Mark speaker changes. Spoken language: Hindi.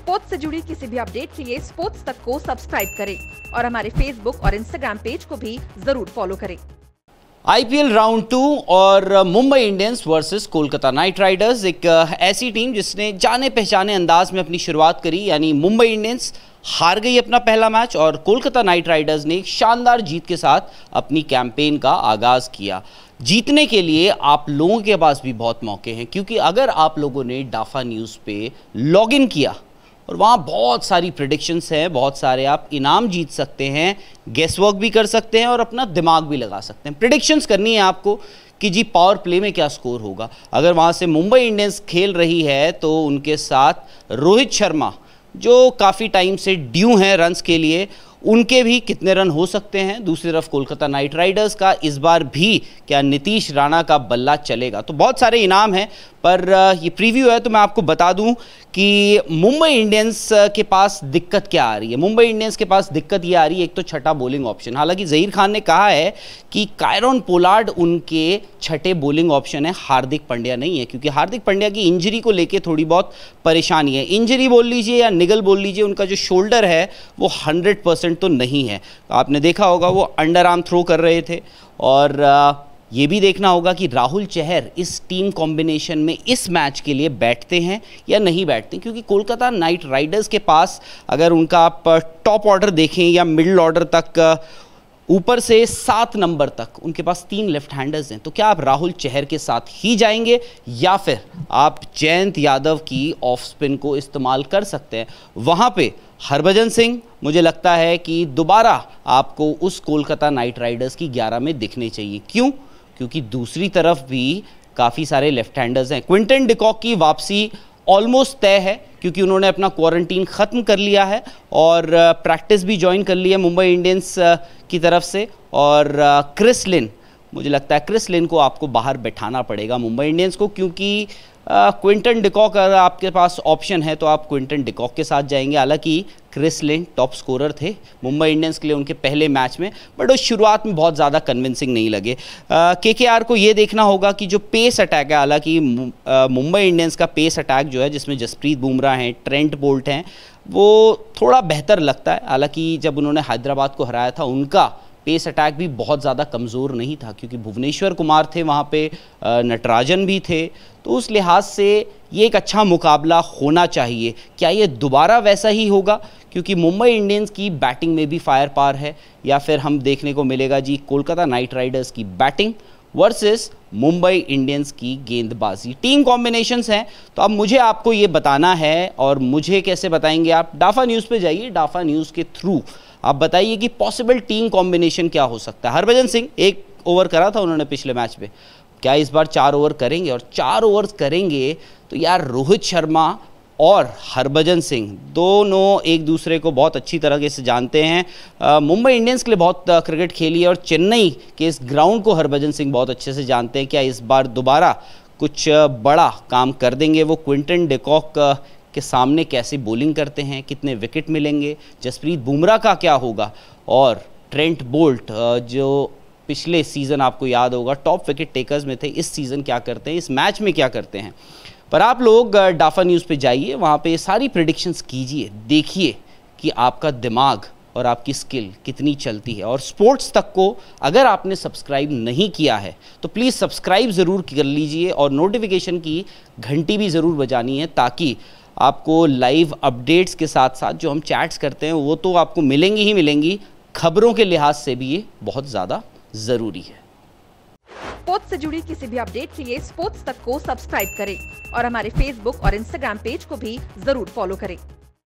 Speaker 1: स्पोर्ट्स से जुड़ी किसी भी अपडेट के लिए स्पोर्ट्स तक को सब्सक्राइब करें और हमारे फेसबुक और इंस्टाग्राम पेज को भी जरूर फॉलो करें आईपीएल राउंड टू और Mumbai Indians versus Kolkata Knight Riders एक uh, ऐसी टीम जिसने जाने पहचाने अंदाज में अपनी शुरुआत करी यानी मुंबई इंडियंस हार गई अपना पहला मैच और कोलकाता नाइट राइडर्स ने एक शानदार जीत के साथ अपनी कैंपेन का आगाज़ किया जीतने के लिए आप लोगों के पास भी बहुत मौके हैं क्योंकि अगर आप लोगों ने डाफा न्यूज़ पे लॉगिन किया और वहाँ बहुत सारी प्रडिक्शंस हैं बहुत सारे आप इनाम जीत सकते हैं गेस वर्क भी कर सकते हैं और अपना दिमाग भी लगा सकते हैं प्रडिक्शंस करनी है आपको कि जी पावर प्ले में क्या स्कोर होगा अगर वहाँ से मुंबई इंडियंस खेल रही है तो उनके साथ रोहित शर्मा जो काफ़ी टाइम से ड्यू हैं रन्स के लिए उनके भी कितने रन हो सकते हैं दूसरी तरफ कोलकाता नाइट राइडर्स का इस बार भी क्या नीतीश राणा का बल्ला चलेगा तो बहुत सारे इनाम हैं पर ये प्रीव्यू है तो मैं आपको बता दूं कि मुंबई इंडियंस के पास दिक्कत क्या आ रही है मुंबई इंडियंस के पास दिक्कत ये आ रही है एक तो छठा बॉलिंग ऑप्शन हालांकि जहीर खान ने कहा है कि कायरन पोलार्ड उनके छठे बॉलिंग ऑप्शन है हार्दिक पंड्या नहीं है क्योंकि हार्दिक पंड्या की इंजरी को लेकर थोड़ी बहुत परेशानी है इंजरी बोल लीजिए या निगल बोल लीजिए उनका जो शोल्डर है वो हंड्रेड परसेंट परसेंट तो नहीं है तो आपने देखा होगा वो अंडर आर्म थ्रो कर रहे थे और ये भी देखना होगा कि राहुल चहर इस टीम कॉम्बिनेशन में इस मैच के लिए बैठते हैं या नहीं बैठते क्योंकि कोलकाता नाइट राइडर्स के पास अगर उनका आप टॉप ऑर्डर देखें या मिडल ऑर्डर तक ऊपर से सात नंबर तक उनके पास तीन लेफ्ट हैंडर्स हैं तो क्या आप राहुल चहर के साथ ही जाएंगे या फिर आप जयंत यादव की ऑफ स्पिन को इस्तेमाल कर सकते हैं वहाँ पे हरभजन सिंह मुझे लगता है कि दोबारा आपको उस कोलकाता नाइट राइडर्स की ग्यारह में दिखने चाहिए क्यों क्योंकि दूसरी तरफ भी काफ़ी सारे लेफ्ट हैंडर्स हैं क्विंटन डिकॉक की वापसी ऑलमोस्ट तय है क्योंकि उन्होंने अपना क्वारंटीन ख़त्म कर लिया है और प्रैक्टिस uh, भी ज्वाइन कर ली है मुंबई इंडियंस uh, की तरफ से और क्रिस uh, लिन मुझे लगता है क्रिस लिन को आपको बाहर बैठाना पड़ेगा मुंबई इंडियंस को क्योंकि क्विंटन डिकॉक अगर आपके पास ऑप्शन है तो आप क्विंटन डिकॉक के साथ जाएंगे हालांकि क्रिस लिन टॉप स्कोरर थे मुंबई इंडियंस के लिए उनके पहले मैच में बट वो शुरुआत में बहुत ज़्यादा कन्विंसिंग नहीं लगे के के आर को ये देखना होगा कि जो पेस अटैक है हालांकि मुंबई इंडियंस का पेस अटैक जो है जिसमें जसप्रीत बुमराह हैं ट्रेंट बोल्ट हैं वो थोड़ा बेहतर लगता है हालांकि जब उन्होंने हैदराबाद को हराया था उनका पेस अटैक भी बहुत ज़्यादा कमज़ोर नहीं था क्योंकि भुवनेश्वर कुमार थे वहाँ पे नटराजन भी थे तो उस लिहाज से ये एक अच्छा मुकाबला होना चाहिए क्या ये दोबारा वैसा ही होगा क्योंकि मुंबई इंडियंस की बैटिंग में भी फायर पार है या फिर हम देखने को मिलेगा जी कोलकाता नाइट राइडर्स की बैटिंग वर्सेस मुंबई इंडियंस की गेंदबाजी टीम कॉम्बिनेशंस हैं तो अब मुझे आपको ये बताना है और मुझे कैसे बताएंगे आप डाफा न्यूज़ पे जाइए डाफा न्यूज़ के थ्रू आप बताइए कि पॉसिबल टीम कॉम्बिनेशन क्या हो सकता है हरभजन सिंह एक ओवर करा था उन्होंने पिछले मैच में क्या इस बार चार ओवर करेंगे और चार ओवर करेंगे तो यार रोहित शर्मा और हरभजन सिंह दोनों एक दूसरे को बहुत अच्छी तरह से जानते हैं मुंबई इंडियंस के लिए बहुत क्रिकेट खेली है और चेन्नई के इस ग्राउंड को हरभजन सिंह बहुत अच्छे से जानते हैं क्या इस बार दोबारा कुछ बड़ा काम कर देंगे वो क्विंटन डेकॉक कि सामने कैसे बोलिंग करते हैं कितने विकेट मिलेंगे जसप्रीत बुमराह का क्या होगा और ट्रेंट बोल्ट जो पिछले सीज़न आपको याद होगा टॉप विकेट टेकर्स में थे इस सीज़न क्या करते हैं इस मैच में क्या करते हैं पर आप लोग डाफा न्यूज़ पे जाइए वहाँ पे सारी प्रडिक्शंस कीजिए देखिए कि आपका दिमाग और आपकी स्किल कितनी चलती है और स्पोर्ट्स तक को अगर आपने सब्सक्राइब नहीं किया है तो प्लीज़ सब्सक्राइब ज़रूर कर लीजिए और नोटिफिकेशन की घंटी भी ज़रूर बजानी है ताकि आपको लाइव अपडेट्स के साथ साथ जो हम चैट्स करते हैं वो तो आपको मिलेंगी ही मिलेंगी खबरों के लिहाज से भी ये बहुत ज़्यादा ज़रूरी है स्पोर्ट्स से जुड़ी किसी भी अपडेट के लिए स्पोर्ट्स तक को सब्सक्राइब करें और हमारे फेसबुक और इंस्टाग्राम पेज को भी जरूर फॉलो करें